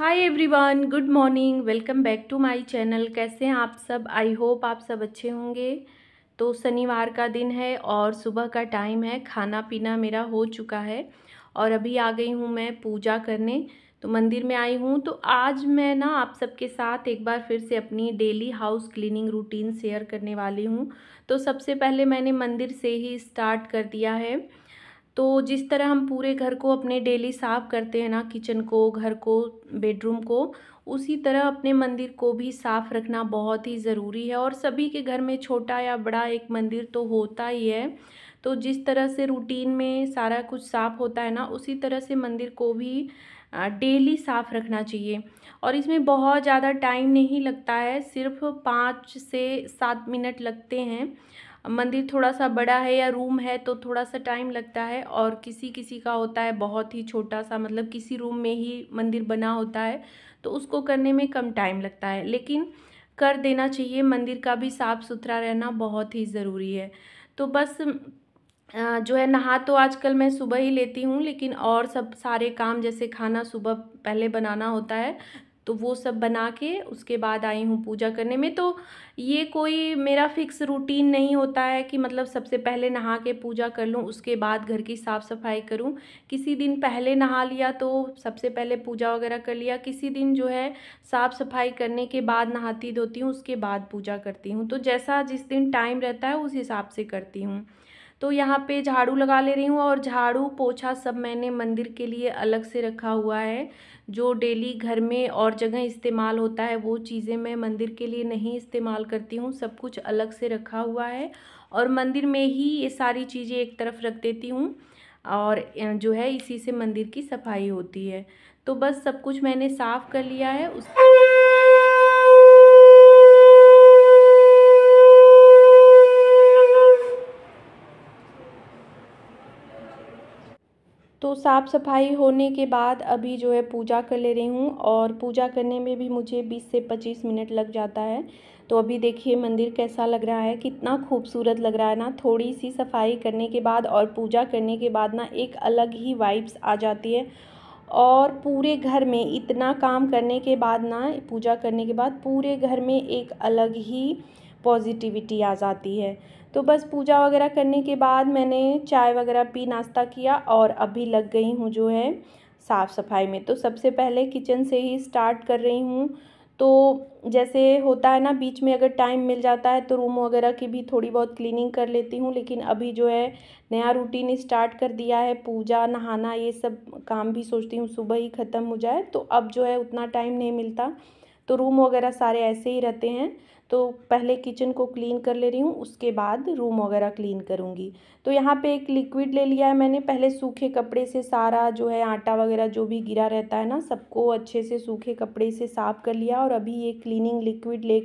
hi everyone good morning welcome back to my channel कैसे हैं आप सब आई होप आप सब अच्छे होंगे तो शनिवार का दिन है और सुबह का टाइम है खाना पीना मेरा हो चुका है और अभी आ गई हूँ मैं पूजा करने तो मंदिर में आई हूँ तो आज मैं ना आप सबके साथ एक बार फिर से अपनी daily house cleaning routine share करने वाली हूँ तो सबसे पहले मैंने मंदिर से ही स्टार्ट कर दिया है तो जिस तरह हम पूरे घर को अपने डेली साफ़ करते हैं ना किचन को घर को बेडरूम को उसी तरह अपने मंदिर को भी साफ़ रखना बहुत ही ज़रूरी है और सभी के घर में छोटा या बड़ा एक मंदिर तो होता ही है तो जिस तरह से रूटीन में सारा कुछ साफ़ होता है ना उसी तरह से मंदिर को भी डेली साफ़ रखना चाहिए और इसमें बहुत ज़्यादा टाइम नहीं लगता है सिर्फ पाँच से सात मिनट लगते हैं मंदिर थोड़ा सा बड़ा है या रूम है तो थोड़ा सा टाइम लगता है और किसी किसी का होता है बहुत ही छोटा सा मतलब किसी रूम में ही मंदिर बना होता है तो उसको करने में कम टाइम लगता है लेकिन कर देना चाहिए मंदिर का भी साफ़ सुथरा रहना बहुत ही ज़रूरी है तो बस जो है नहा तो आजकल मैं सुबह ही लेती हूँ लेकिन और सब सारे काम जैसे खाना सुबह पहले बनाना होता है तो वो सब बना के उसके बाद आई हूँ पूजा करने में तो ये कोई मेरा फिक्स रूटीन नहीं होता है कि मतलब सबसे पहले नहा के पूजा कर लूँ उसके बाद घर की साफ़ सफाई करूँ किसी दिन पहले नहा लिया तो सबसे पहले पूजा वगैरह कर लिया किसी दिन जो है साफ़ सफाई करने के बाद नहाती धोती हूँ उसके बाद पूजा करती हूँ तो जैसा जिस दिन टाइम रहता है उस हिसाब से करती हूँ तो यहाँ पे झाड़ू लगा ले रही हूँ और झाड़ू पोछा सब मैंने मंदिर के लिए अलग से रखा हुआ है जो डेली घर में और जगह इस्तेमाल होता है वो चीज़ें मैं मंदिर के लिए नहीं इस्तेमाल करती हूँ सब कुछ अलग से रखा हुआ है और मंदिर में ही ये सारी चीज़ें एक तरफ रख देती हूँ और जो है इसी से मंदिर की सफाई होती है तो बस सब कुछ मैंने साफ़ कर लिया है उस साफ़ सफ़ाई होने के बाद अभी जो है पूजा कर ले रही हूँ और पूजा करने में भी मुझे बीस से पच्चीस मिनट लग जाता है तो अभी देखिए मंदिर कैसा लग रहा है कितना खूबसूरत लग रहा है ना थोड़ी सी सफाई करने के बाद और पूजा करने के बाद ना एक अलग ही वाइब्स आ जाती है और पूरे घर में इतना काम करने के बाद ना पूजा करने के बाद पूरे घर में एक अलग ही पॉजिटिविटी आ जाती है तो बस पूजा वगैरह करने के बाद मैंने चाय वगैरह पी नाश्ता किया और अभी लग गई हूँ जो है साफ़ सफाई में तो सबसे पहले किचन से ही स्टार्ट कर रही हूँ तो जैसे होता है ना बीच में अगर टाइम मिल जाता है तो रूम वगैरह की भी थोड़ी बहुत क्लीनिंग कर लेती हूँ लेकिन अभी जो है नया रूटीन स्टार्ट कर दिया है पूजा नहाना ये सब काम भी सोचती हूँ सुबह ही ख़त्म हो जाए तो अब जो है उतना टाइम नहीं मिलता तो रूम वगैरह सारे ऐसे ही रहते हैं तो पहले किचन को क्लीन कर ले रही हूँ उसके बाद रूम वगैरह क्लीन करूँगी तो यहाँ पे एक लिक्विड ले लिया है मैंने पहले सूखे कपड़े से सारा जो है आटा वगैरह जो भी गिरा रहता है ना सबको अच्छे से सूखे कपड़े से साफ़ कर लिया और अभी ये क्लीनिंग लिक्विड ले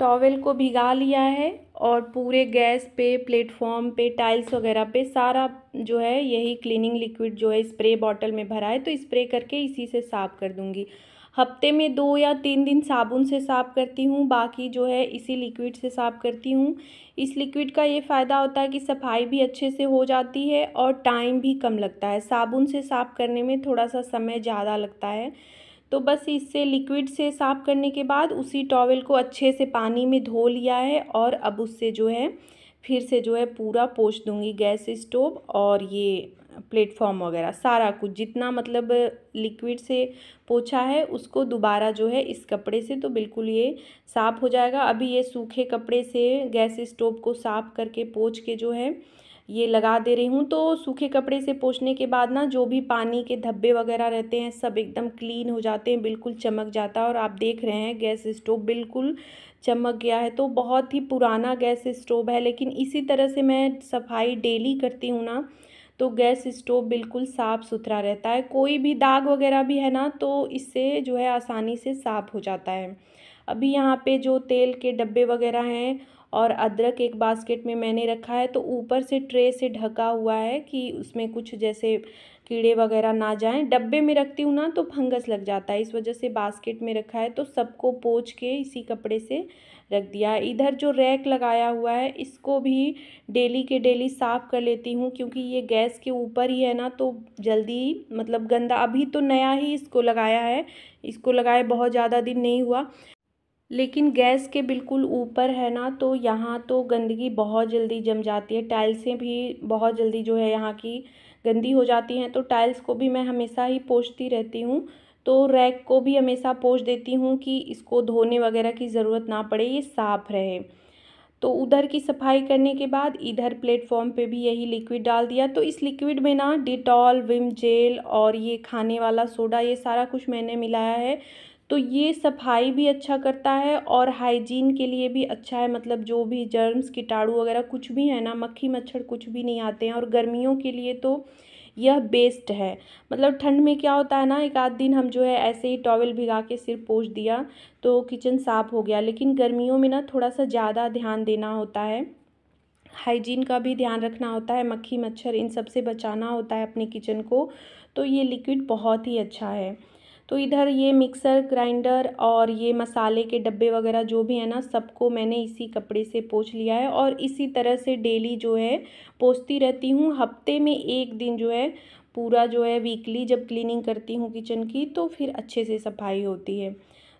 टॉवेल को भिगा लिया है और पूरे गैस पे प्लेटफॉर्म पे टाइल्स वगैरह पे सारा जो है यही क्लीनिंग लिक्विड जो है स्प्रे बॉटल में भरा है तो स्प्रे करके इसी से साफ़ कर दूँगी हफ्ते में दो या तीन दिन साबुन से साफ़ करती हूँ बाकी जो है इसी लिक्विड से साफ़ करती हूँ इस लिक्विड का ये फ़ायदा होता है कि सफाई भी अच्छे से हो जाती है और टाइम भी कम लगता है साबुन से साफ़ करने में थोड़ा सा समय ज़्यादा लगता है तो बस इससे लिक्विड से साफ़ करने के बाद उसी टॉवल को अच्छे से पानी में धो लिया है और अब उससे जो है फिर से जो है पूरा पोछ दूँगी गैस स्टोव और ये प्लेटफॉर्म वगैरह सारा कुछ जितना मतलब लिक्विड से पोछा है उसको दोबारा जो है इस कपड़े से तो बिल्कुल ये साफ़ हो जाएगा अभी ये सूखे कपड़े से गैस स्टोव को साफ़ करके पोछ के जो है ये लगा दे रही हूँ तो सूखे कपड़े से पोछने के बाद ना जो भी पानी के धब्बे वगैरह रहते हैं सब एकदम क्लीन हो जाते हैं बिल्कुल चमक जाता है और आप देख रहे हैं गैस स्टोव बिल्कुल चमक गया है तो बहुत ही पुराना गैस स्टोव है लेकिन इसी तरह से मैं सफाई डेली करती हूँ ना तो गैस स्टोव बिल्कुल साफ़ सुथरा रहता है कोई भी दाग वगैरह भी है ना तो इससे जो है आसानी से साफ़ हो जाता है अभी यहाँ पे जो तेल के डब्बे वगैरह हैं और अदरक एक बास्केट में मैंने रखा है तो ऊपर से ट्रे से ढका हुआ है कि उसमें कुछ जैसे कीड़े वगैरह ना जाएं डब्बे में रखती हूँ ना तो फंगस लग जाता है इस वजह से बास्केट में रखा है तो सबको पोछ के इसी कपड़े से रख दिया है इधर जो रैक लगाया हुआ है इसको भी डेली के डेली साफ़ कर लेती हूँ क्योंकि ये गैस के ऊपर ही है ना तो जल्दी मतलब गंदा अभी तो नया ही इसको लगाया है इसको लगाए बहुत ज़्यादा दिन नहीं हुआ लेकिन गैस के बिल्कुल ऊपर है ना तो यहाँ तो गंदगी बहुत जल्दी जम जाती है टाइल्सें भी बहुत जल्दी जो है यहाँ की गंदी हो जाती हैं तो टाइल्स को भी मैं हमेशा ही पोछती रहती हूँ तो रैक को भी हमेशा पोछ देती हूँ कि इसको धोने वगैरह की ज़रूरत ना पड़े ये साफ़ रहे तो उधर की सफाई करने के बाद इधर प्लेटफॉर्म पे भी यही लिक्विड डाल दिया तो इस लिक्विड में ना डिटॉल विम जेल और ये खाने वाला सोडा ये सारा कुछ मैंने मिलाया है तो ये सफाई भी अच्छा करता है और हाइजीन के लिए भी अच्छा है मतलब जो भी जर्म्स कीटाणु वगैरह कुछ भी है ना मक्खी मच्छर कुछ भी नहीं आते हैं और गर्मियों के लिए तो यह बेस्ट है मतलब ठंड में क्या होता है ना एक आध दिन हम जो है ऐसे ही टॉवेल भिगा के सिर पोछ दिया तो किचन साफ़ हो गया लेकिन गर्मियों में ना थोड़ा सा ज़्यादा ध्यान देना होता है हाइजीन का भी ध्यान रखना होता है मक्खी मच्छर इन सब से बचाना होता है अपने किचन को तो ये लिक्विड बहुत ही अच्छा है तो इधर ये मिक्सर ग्राइंडर और ये मसाले के डब्बे वगैरह जो भी है ना सबको मैंने इसी कपड़े से पोछ लिया है और इसी तरह से डेली जो है पोछती रहती हूँ हफ्ते में एक दिन जो है पूरा जो है वीकली जब क्लीनिंग करती हूँ किचन की तो फिर अच्छे से सफाई होती है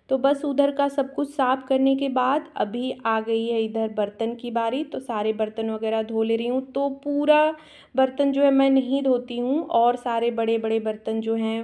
तो बस उधर का सब कुछ साफ़ करने के बाद अभी आ गई है इधर बर्तन की बारी तो सारे बर्तन वगैरह धो ले रही हूँ तो पूरा बर्तन जो है मैं नहीं धोती हूँ और सारे बड़े बड़े बर्तन जो हैं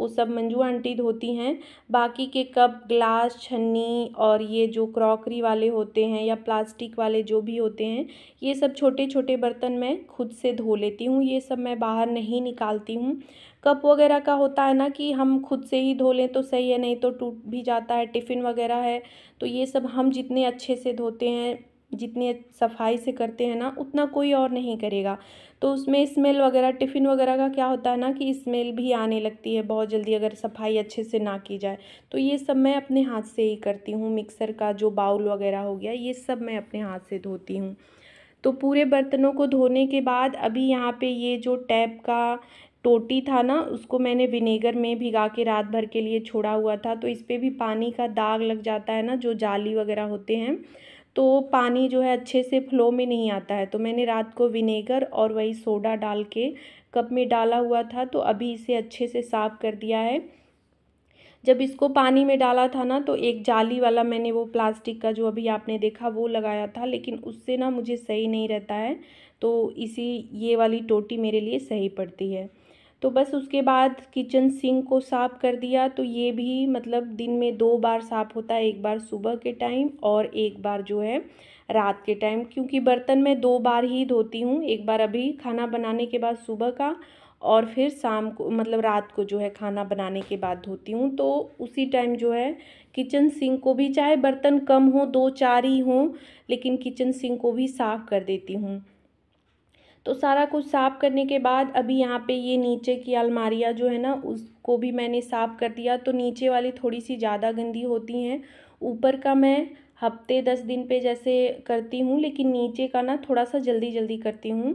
वो सब मंजू आंटी धोती हैं बाकी के कप ग्लास छन्नी और ये जो क्रॉकरी वाले होते हैं या प्लास्टिक वाले जो भी होते हैं ये सब छोटे छोटे बर्तन मैं खुद से धो लेती हूँ ये सब मैं बाहर नहीं निकालती हूँ कप वगैरह का होता है ना कि हम खुद से ही धो लें तो सही है नहीं तो टूट भी जाता है टिफ़िन वगैरह है तो ये सब हम जितने अच्छे से धोते हैं जितनी सफाई से करते हैं ना उतना कोई और नहीं करेगा तो उसमें स्मेल वगैरह टिफ़िन वगैरह का क्या होता है ना कि स्मेल भी आने लगती है बहुत जल्दी अगर सफाई अच्छे से ना की जाए तो ये सब मैं अपने हाथ से ही करती हूँ मिक्सर का जो बाउल वगैरह हो गया ये सब मैं अपने हाथ से धोती हूँ तो पूरे बर्तनों को धोने के बाद अभी यहाँ पर ये जो टैप का टोटी था ना उसको मैंने विनेगर में भिगा के रात भर के लिए छोड़ा हुआ था तो इस पर भी पानी का दाग लग जाता है ना जो जाली वगैरह होते हैं तो पानी जो है अच्छे से फ्लो में नहीं आता है तो मैंने रात को विनेगर और वही सोडा डाल के कप में डाला हुआ था तो अभी इसे अच्छे से साफ़ कर दिया है जब इसको पानी में डाला था ना तो एक जाली वाला मैंने वो प्लास्टिक का जो अभी आपने देखा वो लगाया था लेकिन उससे ना मुझे सही नहीं रहता है तो इसी ये वाली टोटी मेरे लिए सही पड़ती है तो बस उसके बाद किचन सिंक को साफ़ कर दिया तो ये भी मतलब दिन में दो बार साफ़ होता है एक बार सुबह के टाइम और एक बार जो है रात के टाइम क्योंकि बर्तन मैं दो बार ही धोती हूँ एक बार अभी खाना बनाने के बाद सुबह का और फिर शाम को मतलब रात को जो है खाना बनाने के बाद धोती हूँ तो उसी टाइम जो है किचन सिंक को भी चाहे बर्तन कम हो दो चार ही हों लेकिन किचन सिंक को भी साफ़ कर देती हूँ तो सारा कुछ साफ़ करने के बाद अभी यहाँ पे ये नीचे की अलमारियाँ जो है ना उसको भी मैंने साफ़ कर दिया तो नीचे वाली थोड़ी सी ज़्यादा गंदी होती हैं ऊपर का मैं हफ्ते दस दिन पे जैसे करती हूँ लेकिन नीचे का ना थोड़ा सा जल्दी जल्दी करती हूँ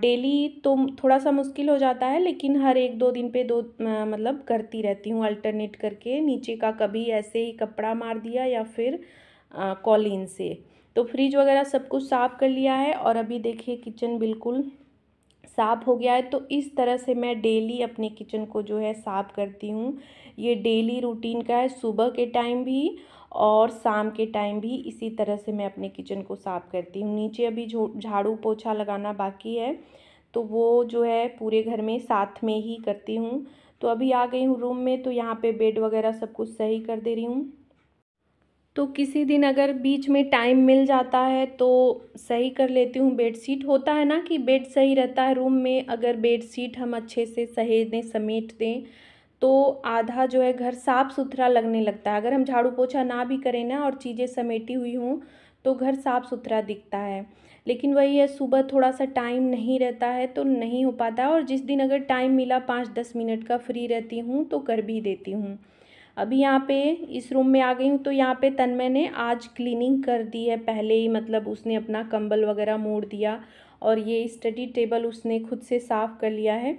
डेली तो थोड़ा सा मुश्किल हो जाता है लेकिन हर एक दो दिन पे दो आ, मतलब करती रहती हूँ अल्टरनेट करके नीचे का कभी ऐसे ही कपड़ा मार दिया या फिर कॉलिन से तो फ्रिज वगैरह सब कुछ साफ़ कर लिया है और अभी देखिए किचन बिल्कुल साफ़ हो गया है तो इस तरह से मैं डेली अपने किचन को जो है साफ़ करती हूँ ये डेली रूटीन का है सुबह के टाइम भी और शाम के टाइम भी इसी तरह से मैं अपने किचन को साफ़ करती हूँ नीचे अभी झाड़ू पोछा लगाना बाकी है तो वो जो है पूरे घर में साथ में ही करती हूँ तो अभी आ गई हूँ रूम में तो यहाँ पे बेड वगैरह सब कुछ सही कर दे रही हूँ तो किसी दिन अगर बीच में टाइम मिल जाता है तो सही कर लेती हूँ बेडशीट होता है ना कि बेड सही रहता है रूम में अगर बेडशीट हम अच्छे से सहेज दें समेट दें तो आधा जो है घर साफ़ सुथरा लगने लगता है अगर हम झाड़ू पोछा ना भी करें ना और चीज़ें समेटी हुई हों तो घर साफ़ सुथरा दिखता है लेकिन वही है सुबह थोड़ा सा टाइम नहीं रहता है तो नहीं हो पाता है और जिस दिन अगर टाइम मिला पाँच दस मिनट का फ्री रहती हूँ तो कर भी देती हूँ अभी यहाँ पे इस रूम में आ गई हूँ तो यहाँ पे तन्मय ने आज क्लीनिंग कर दी है पहले ही मतलब उसने अपना कंबल वगैरह मोड़ दिया और ये स्टडी टेबल उसने खुद से साफ़ कर लिया है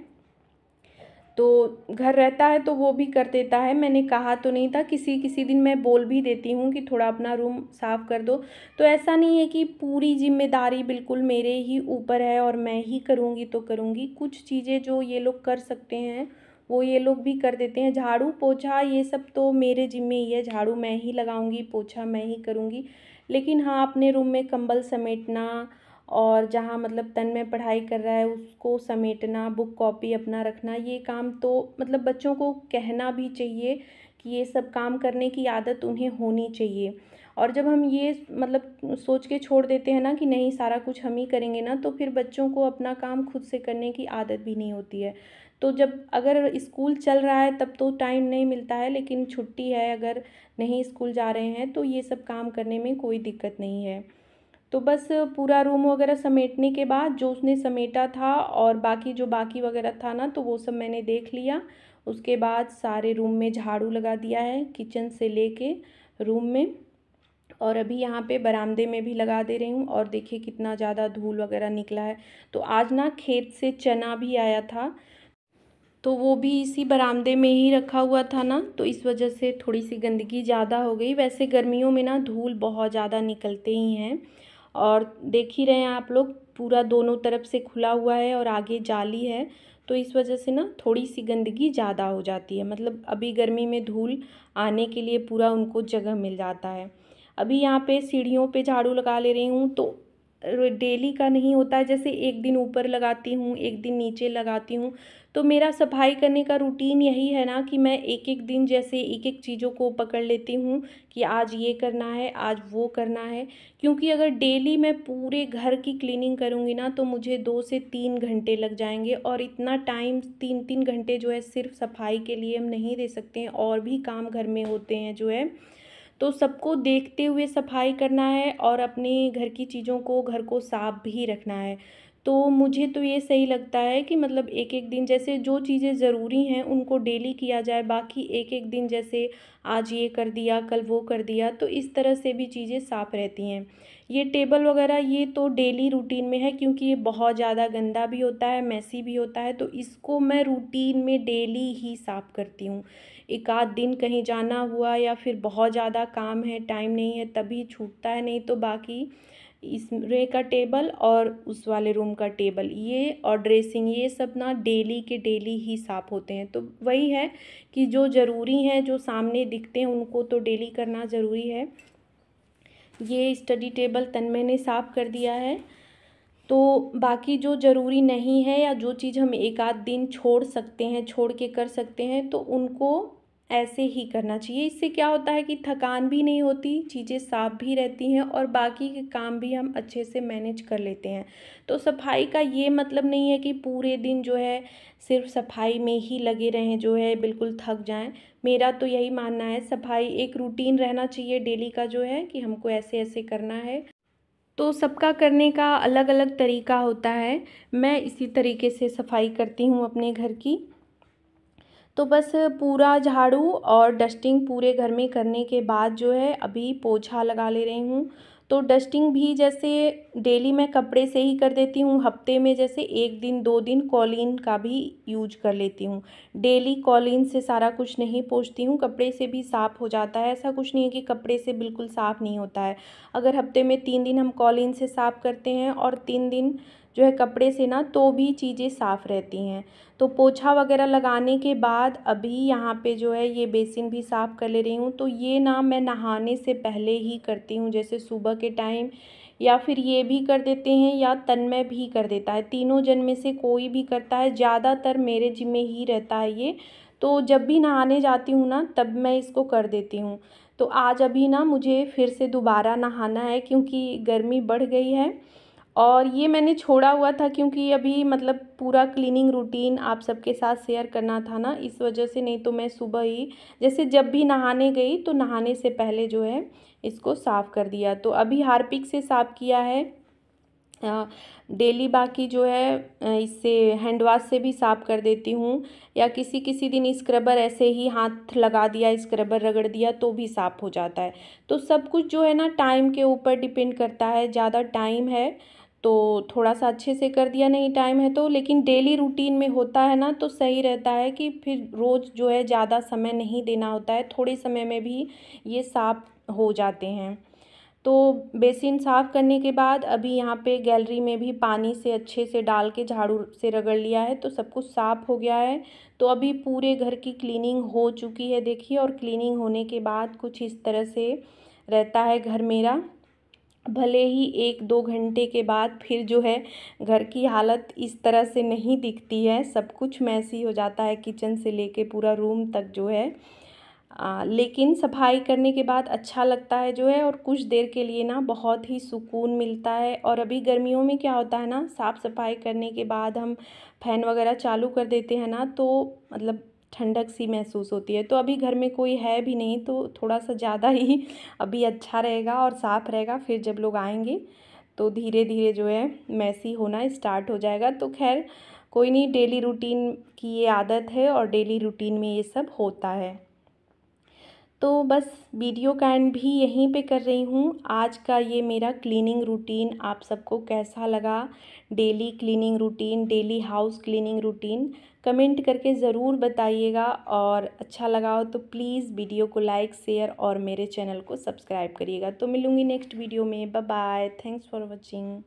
तो घर रहता है तो वो भी कर देता है मैंने कहा तो नहीं था किसी किसी दिन मैं बोल भी देती हूँ कि थोड़ा अपना रूम साफ़ कर दो तो ऐसा नहीं है कि पूरी जिम्मेदारी बिल्कुल मेरे ही ऊपर है और मैं ही करूँगी तो करूँगी कुछ चीज़ें जो ये लोग कर सकते हैं वो ये लोग भी कर देते हैं झाड़ू पोछा ये सब तो मेरे जिम्मे ही है झाड़ू मैं ही लगाऊंगी पोछा मैं ही करूँगी लेकिन हाँ अपने रूम में कंबल समेटना और जहाँ मतलब तन में पढ़ाई कर रहा है उसको समेटना बुक कॉपी अपना रखना ये काम तो मतलब बच्चों को कहना भी चाहिए कि ये सब काम करने की आदत उन्हें होनी चाहिए और जब हम ये मतलब सोच के छोड़ देते हैं ना कि नहीं सारा कुछ हम ही करेंगे ना तो फिर बच्चों को अपना काम खुद से करने की आदत भी नहीं होती है तो जब अगर स्कूल चल रहा है तब तो टाइम नहीं मिलता है लेकिन छुट्टी है अगर नहीं स्कूल जा रहे हैं तो ये सब काम करने में कोई दिक्कत नहीं है तो बस पूरा रूम वगैरह समेटने के बाद जो उसने समेटा था और बाकी जो बाकी वगैरह था ना तो वो सब मैंने देख लिया उसके बाद सारे रूम में झाड़ू लगा दिया है किचन से ले रूम में और अभी यहाँ पे बरामदे में भी लगा दे रही हूँ और देखिए कितना ज़्यादा धूल वगैरह निकला है तो आज ना खेत से चना भी आया था तो वो भी इसी बरामदे में ही रखा हुआ था ना तो इस वजह से थोड़ी सी गंदगी ज़्यादा हो गई वैसे गर्मियों में ना धूल बहुत ज़्यादा निकलते ही हैं और देख ही रहे हैं आप लोग पूरा दोनों तरफ से खुला हुआ है और आगे जाली है तो इस वजह से ना थोड़ी सी गंदगी ज़्यादा हो जाती है मतलब अभी गर्मी में धूल आने के लिए पूरा उनको जगह मिल जाता है अभी यहाँ पे सीढ़ियों पे झाड़ू लगा ले रही हूँ तो डेली का नहीं होता है जैसे एक दिन ऊपर लगाती हूँ एक दिन नीचे लगाती हूँ तो मेरा सफाई करने का रूटीन यही है ना कि मैं एक एक दिन जैसे एक एक चीज़ों को पकड़ लेती हूँ कि आज ये करना है आज वो करना है क्योंकि अगर डेली मैं पूरे घर की क्लीनिंग करूँगी ना तो मुझे दो से तीन घंटे लग जाएंगे और इतना टाइम तीन तीन घंटे जो है सिर्फ सफाई के लिए हम नहीं दे सकते हैं और भी काम घर में होते हैं जो है तो सबको देखते हुए सफाई करना है और अपने घर की चीज़ों को घर को साफ भी रखना है तो मुझे तो ये सही लगता है कि मतलब एक एक दिन जैसे जो चीज़ें ज़रूरी हैं उनको डेली किया जाए बाकी एक एक दिन जैसे आज ये कर दिया कल वो कर दिया तो इस तरह से भी चीज़ें साफ़ रहती हैं ये टेबल वगैरह ये तो डेली रूटीन में है क्योंकि ये बहुत ज़्यादा गंदा भी होता है मैसी भी होता है तो इसको मैं रूटीन में डेली ही साफ़ करती हूँ एक आध दिन कहीं जाना हुआ या फिर बहुत ज़्यादा काम है टाइम नहीं है तभी छूटता है नहीं तो बाकी इस रे का टेबल और उस वाले रूम का टेबल ये और ड्रेसिंग ये सब ना डेली के डेली ही साफ़ होते हैं तो वही है कि जो ज़रूरी हैं जो सामने दिखते हैं उनको तो डेली करना ज़रूरी है ये स्टडी टेबल तन मैंने साफ़ कर दिया है तो बाकी जो ज़रूरी नहीं है या जो चीज़ हम एक आध दिन छोड़ सकते हैं छोड़ के कर सकते हैं तो उनको ऐसे ही करना चाहिए इससे क्या होता है कि थकान भी नहीं होती चीज़ें साफ भी रहती हैं और बाकी के काम भी हम अच्छे से मैनेज कर लेते हैं तो सफाई का ये मतलब नहीं है कि पूरे दिन जो है सिर्फ सफाई में ही लगे रहें जो है बिल्कुल थक जाएं मेरा तो यही मानना है सफाई एक रूटीन रहना चाहिए डेली का जो है कि हमको ऐसे ऐसे करना है तो सबका करने का अलग अलग तरीका होता है मैं इसी तरीके से सफाई करती हूँ अपने घर की तो बस पूरा झाड़ू और डस्टिंग पूरे घर में करने के बाद जो है अभी पोछा लगा ले रही हूँ तो डस्टिंग भी जैसे डेली मैं कपड़े से ही कर देती हूँ हफ्ते में जैसे एक दिन दो दिन कॉलिन का भी यूज कर लेती हूँ डेली कॉलिन से सारा कुछ नहीं पोछती हूँ कपड़े से भी साफ़ हो जाता है ऐसा कुछ नहीं है कि कपड़े से बिल्कुल साफ़ नहीं होता है अगर हफ्ते में तीन दिन हम कॉलिन से साफ़ करते हैं और तीन दिन जो है कपड़े से ना तो भी चीज़ें साफ़ रहती हैं तो पोछा वगैरह लगाने के बाद अभी यहाँ पे जो है ये बेसिन भी साफ़ कर ले रही हूँ तो ये ना मैं नहाने से पहले ही करती हूँ जैसे सुबह के टाइम या फिर ये भी कर देते हैं या तन्मय भी कर देता है तीनों जन में से कोई भी करता है ज़्यादातर मेरे जिम्मे ही रहता है ये तो जब भी नहाने जाती हूँ ना तब मैं इसको कर देती हूँ तो आज अभी ना मुझे फिर से दोबारा नहाना है क्योंकि गर्मी बढ़ गई है और ये मैंने छोड़ा हुआ था क्योंकि अभी मतलब पूरा क्लीनिंग रूटीन आप सबके साथ शेयर करना था ना इस वजह से नहीं तो मैं सुबह ही जैसे जब भी नहाने गई तो नहाने से पहले जो है इसको साफ़ कर दिया तो अभी हारपिक से साफ़ किया है डेली बाकी जो है इससे हैंड वॉश से भी साफ़ कर देती हूँ या किसी किसी दिन स्क्रबर ऐसे ही हाथ लगा दिया स्क्रबर रगड़ दिया तो भी साफ़ हो जाता है तो सब कुछ जो है ना टाइम के ऊपर डिपेंड करता है ज़्यादा टाइम है तो थोड़ा सा अच्छे से कर दिया नहीं टाइम है तो लेकिन डेली रूटीन में होता है ना तो सही रहता है कि फिर रोज़ जो है ज़्यादा समय नहीं देना होता है थोड़े समय में भी ये साफ हो जाते हैं तो बेसिन साफ़ करने के बाद अभी यहाँ पे गैलरी में भी पानी से अच्छे से डाल के झाड़ू से रगड़ लिया है तो सब कुछ साफ़ हो गया है तो अभी पूरे घर की क्लीनिंग हो चुकी है देखिए और क्लीनिंग होने के बाद कुछ इस तरह से रहता है घर मेरा भले ही एक दो घंटे के बाद फिर जो है घर की हालत इस तरह से नहीं दिखती है सब कुछ मैसी हो जाता है किचन से कर पूरा रूम तक जो है आ, लेकिन सफाई करने के बाद अच्छा लगता है जो है और कुछ देर के लिए ना बहुत ही सुकून मिलता है और अभी गर्मियों में क्या होता है ना साफ़ सफाई करने के बाद हम फैन वगैरह चालू कर देते हैं ना तो मतलब ठंडक सी महसूस होती है तो अभी घर में कोई है भी नहीं तो थोड़ा सा ज़्यादा ही अभी अच्छा रहेगा और साफ़ रहेगा फिर जब लोग आएंगे तो धीरे धीरे जो है मैसी होना स्टार्ट हो जाएगा तो खैर कोई नहीं डेली रूटीन की ये आदत है और डेली रूटीन में ये सब होता है तो बस वीडियो का एंड भी यहीं पे कर रही हूँ आज का ये मेरा क्लीनिंग रूटीन आप सबको कैसा लगा daily cleaning routine daily house cleaning routine comment करके ज़रूर बताइएगा और अच्छा लगा हो तो प्लीज़ वीडियो को लाइक शेयर और मेरे चैनल को सब्सक्राइब करिएगा तो मिलूँगी नेक्स्ट वीडियो में bye bye thanks for watching